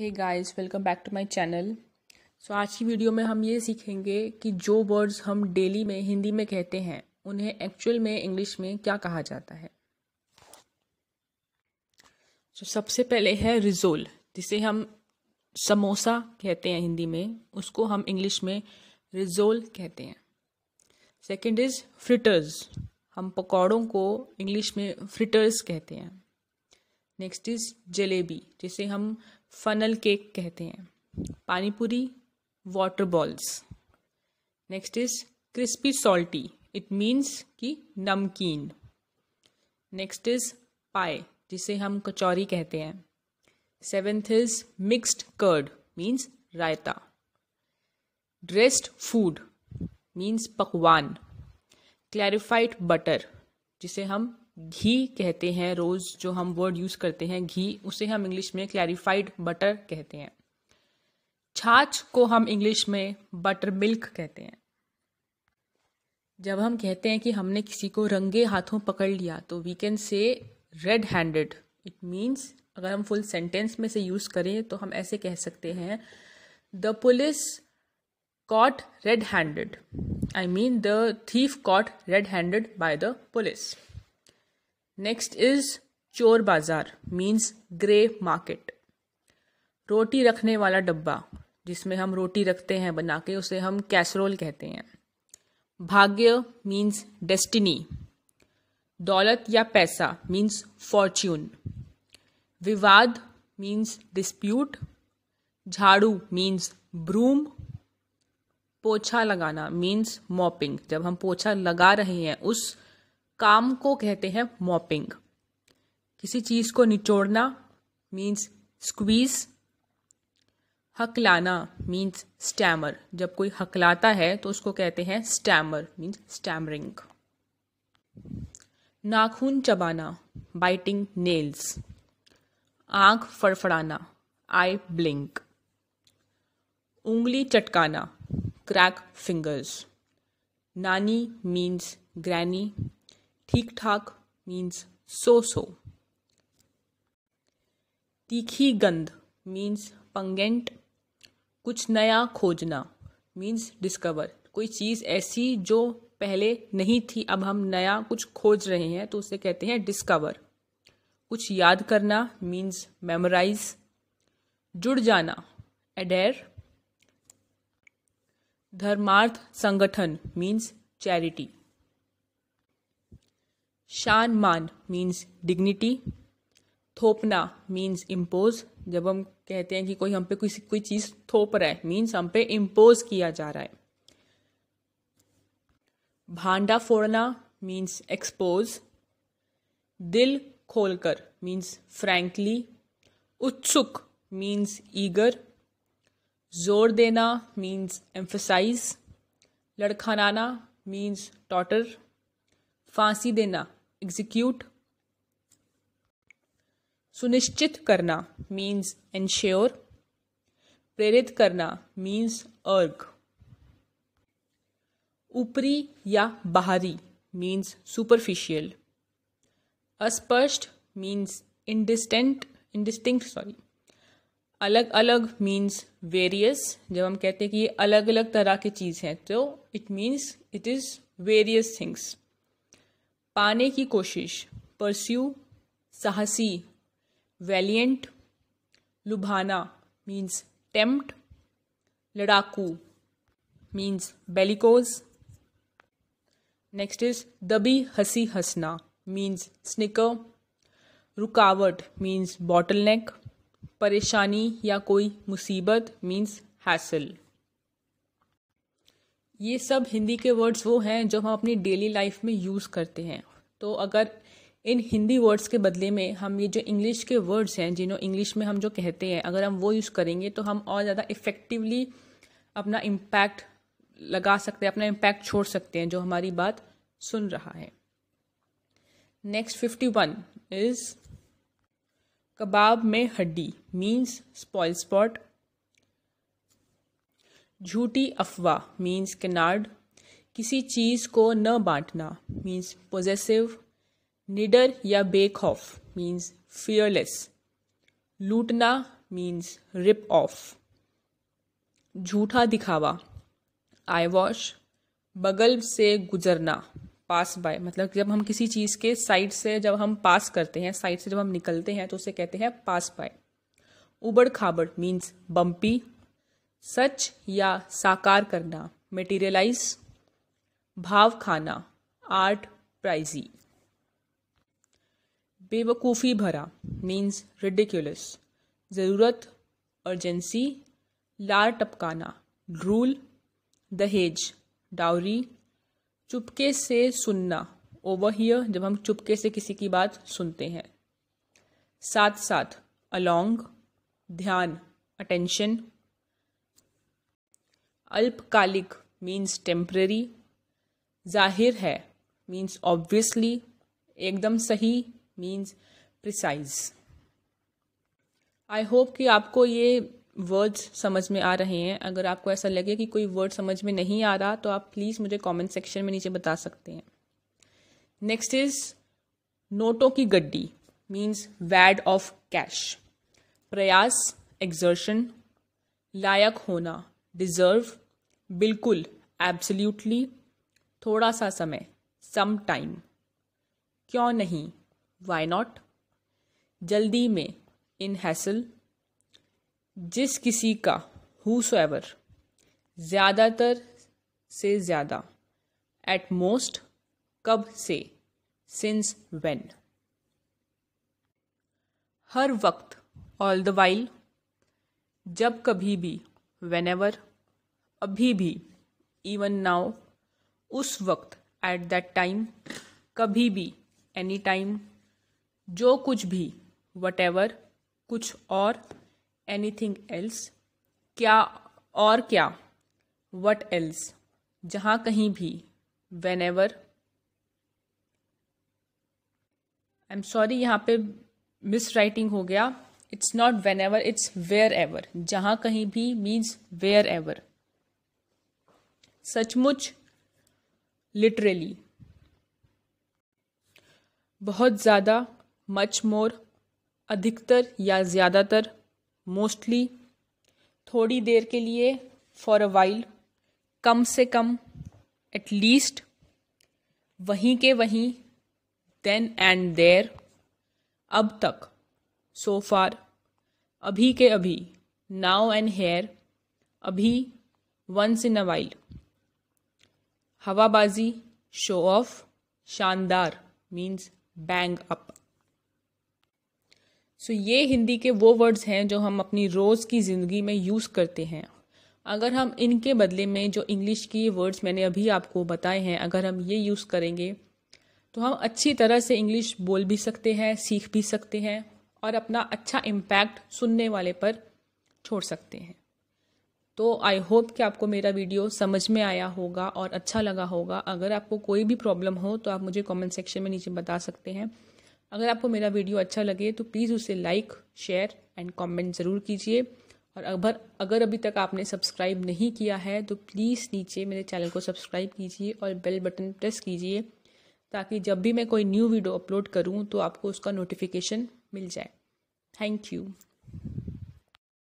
hey guys welcome back to my channel so आज की video में हम ये सीखेंगे कि जो वर्ड्स हम डेली में हिंदी में कहते हैं उन्हें एक्चुअल में इंग्लिश में क्या कहा जाता है सो so, सबसे पहले है रिजोल जिसे हम समोसा कहते हैं हिंदी में उसको हम इंग्लिश में रिजोल कहते हैं सेकेंड इज फ्रिटर्स हम पकौड़ों को इंग्लिश में फ्रिटर्स कहते हैं नेक्स्ट इज जलेबी जिसे हम फनल केक कहते हैं panipuri water balls next is crispy salty it means कि नमकीन नेक्स्ट इज पाए जिसे हम कचौरी कहते हैं seventh is mixed curd means raita dressed food means पकवान क्लैरिफाइड बटर जिसे हम घी कहते हैं रोज़ जो हम वर्ड यूज़ करते हैं घी उसे हम इंग्लिश में क्लैरिफाइड बटर कहते हैं छाछ को हम इंग्लिश में बटर मिल्क कहते हैं जब हम कहते हैं कि हमने किसी को रंगे हाथों पकड़ लिया तो we can say red handed it means अगर हम फुल सेंटेंस में से यूज़ करें तो हम ऐसे कह सकते हैं the police caught red handed I mean the thief caught red handed by the police next is चोर बाजार मीन्स ग्रे मार्केट रोटी रखने वाला डब्बा जिसमें हम रोटी रखते हैं बना के उसे हम कैसरोल कहते हैं भाग्य मीन्स डेस्टिनी दौलत या पैसा मीन्स फॉर्च्यून विवाद मीन्स डिस्प्यूट झाड़ू मीन्स ब्रूम पोछा लगाना मीन्स मॉपिंग जब हम पोछा लगा रहे हैं उस काम को कहते हैं मॉपिंग किसी चीज को निचोड़ना मीन्स स्क्वीज हकलाना मीन्स स्टैमर जब कोई हकलाता है तो उसको कहते हैं स्टैमर मीन्स स्टैमरिंग नाखून चबाना बाइटिंग नेल्स आंख फड़फड़ाना आई ब्लिंक उंगली चटकाना क्रैक फिंगर्स नानी मीन्स ग्रैनी ठीक ठाक मीन्स सो सो तीखी गंध मीन्स पंगेंट कुछ नया खोजना मीन्स डिस्कवर कोई चीज़ ऐसी जो पहले नहीं थी अब हम नया कुछ खोज रहे हैं तो उसे कहते हैं डिस्कवर कुछ याद करना मीन्स मेमोराइज जुड़ जाना एडेर धर्मार्थ संगठन मीन्स चैरिटी शान मान मीन्स डिग्निटी थोपना मीन्स इम्पोज जब हम कहते हैं कि कोई हम पे कोई कोई चीज़ थोप रहा है मीन्स हम पे इम्पोज किया जा रहा है भांडा फोड़ना मीन्स एक्सपोज दिल खोलकर मीन्स फ्रैंकली उत्सुक मीन्स ईगर जोर देना मीन्स एम्फसाइज लड़खड़ाना मीन्स टॉटर फांसी देना एग्जीक्यूट सुनिश्चित करना मीन्स एनश्योर प्रेरित करना मीन्स अर्ग ऊपरी या बाहरी मीन्स सुपरफिशियल अस्पष्ट मीन्स इंडिस्टेंट इंडिस्टिंक्ट सॉरी अलग अलग मीन्स वेरियस जब हम कहते हैं कि ये अलग अलग तरह की चीज़ हैं तो it means it is various things पाने की कोशिश परस्यू साहसी वैलियंट लुभाना मीन्स टेम्प्ट लड़ाकू मीन्स बेलिकोज नेक्स्ट इज दबी हंसी हंसना मीन्स स्निकर रुकावट मीन्स बॉटल नेक परेशानी या कोई मुसीबत मीन्स हैसल ये सब हिंदी के वर्ड्स वो हैं जो हम अपनी डेली लाइफ में यूज़ करते हैं तो अगर इन हिंदी वर्ड्स के बदले में हम ये जो इंग्लिश के वर्ड्स हैं जिन्हों इंग्लिश में हम जो कहते हैं अगर हम वो यूज़ करेंगे तो हम और ज़्यादा इफ़ेक्टिवली अपना इम्पैक्ट लगा सकते हैं अपना इम्पैक्ट छोड़ सकते हैं जो हमारी बात सुन रहा है नेक्स्ट फिफ्टी वन इज़ कबाब में हड्डी मीन्स स्पॉइल स्पॉट झूठी अफवाह मीन्स कनाड किसी चीज़ को न बांटना मीन्स पोजेसिव निडर या बेखौफ मीन्स फियरलेस लूटना मीन्स रिप ऑफ झूठा दिखावा आई वॉश बगल से गुजरना पास बाय मतलब जब हम किसी चीज़ के साइड से जब हम पास करते हैं साइड से जब हम निकलते हैं तो उसे कहते हैं पास बाय उबड़ खाबड़ मीन्स बम्पी सच या साकार करना मटेरियलाइज भाव खाना आर्ट प्राइजी बेवकूफ़ी भरा मीन्स रिडिक्यूलस ज़रूरत अर्जेंसी लार टपकाना रूल दहेज डाउरी चुपके से सुनना ओवर हियर जब हम चुपके से किसी की बात सुनते हैं साथ साथ अलोंग ध्यान अटेंशन अल्पकालिक मीन्स टेम्प्रेरी जाहिर है मीन्स ऑब्वियसली एकदम सही मीन्स प्रिसाइज आई होप कि आपको ये वर्ड्स समझ में आ रहे हैं अगर आपको ऐसा लगे कि कोई वर्ड समझ में नहीं आ रहा तो आप प्लीज़ मुझे कमेंट सेक्शन में नीचे बता सकते हैं नेक्स्ट इज नोटों की गड्डी मीन्स वैड ऑफ कैश प्रयास एग्जर्शन लायक होना डिज़र्व बिल्कुल एब्सल्यूटली थोड़ा सा समय सम टाइम क्यों नहीं वाई नॉट जल्दी में इन हैसल जिस किसी का हु एवर ज़्यादातर से ज़्यादा एट मोस्ट कब से सिंस वेन हर वक्त ऑल द वाइल जब कभी भी वेन एवर अभी भी इवन नाउ उस वक्त एट दैट टाइम कभी भी एनी टाइम जो कुछ भी वट एवर कुछ और एनी थिंग एल्स क्या और क्या वट एल्स जहाँ कहीं भी whenever I am sorry यहाँ पे मिस राइटिंग हो गया it's not whenever it's wherever जहाँ कहीं भी मीन्स वेयर एवर सचमुच लिटरेली बहुत ज़्यादा मच मोर अधिकतर या ज़्यादातर मोस्टली थोड़ी देर के लिए फॉर अ वाइल कम से कम एटलीस्ट वहीं के वहीं देन एंड देर अब तक सो फार अभी के अभी नाउ एंड हेयर अभी वंस इन अ वाइल्ड हवाबाजी शो ऑफ शानदार मीन्स बैंग अप सो ये हिंदी के वो वर्ड्स हैं जो हम अपनी रोज़ की ज़िंदगी में यूज़ करते हैं अगर हम इनके बदले में जो इंग्लिश की वर्ड्स मैंने अभी आपको बताए हैं अगर हम ये यूज़ करेंगे तो हम अच्छी तरह से इंग्लिश बोल भी सकते हैं सीख भी सकते हैं और अपना अच्छा इम्पैक्ट सुनने वाले पर छोड़ सकते हैं तो आई होप कि आपको मेरा वीडियो समझ में आया होगा और अच्छा लगा होगा अगर आपको कोई भी प्रॉब्लम हो तो आप मुझे कमेंट सेक्शन में नीचे बता सकते हैं अगर आपको मेरा वीडियो अच्छा लगे तो प्लीज़ उसे लाइक शेयर एंड कमेंट ज़रूर कीजिए और अगर अगर अभी तक आपने सब्सक्राइब नहीं किया है तो प्लीज़ नीचे मेरे चैनल को सब्सक्राइब कीजिए और बेल बटन प्रेस कीजिए ताकि जब भी मैं कोई न्यू वीडियो अपलोड करूँ तो आपको उसका नोटिफिकेशन मिल जाए थैंक यू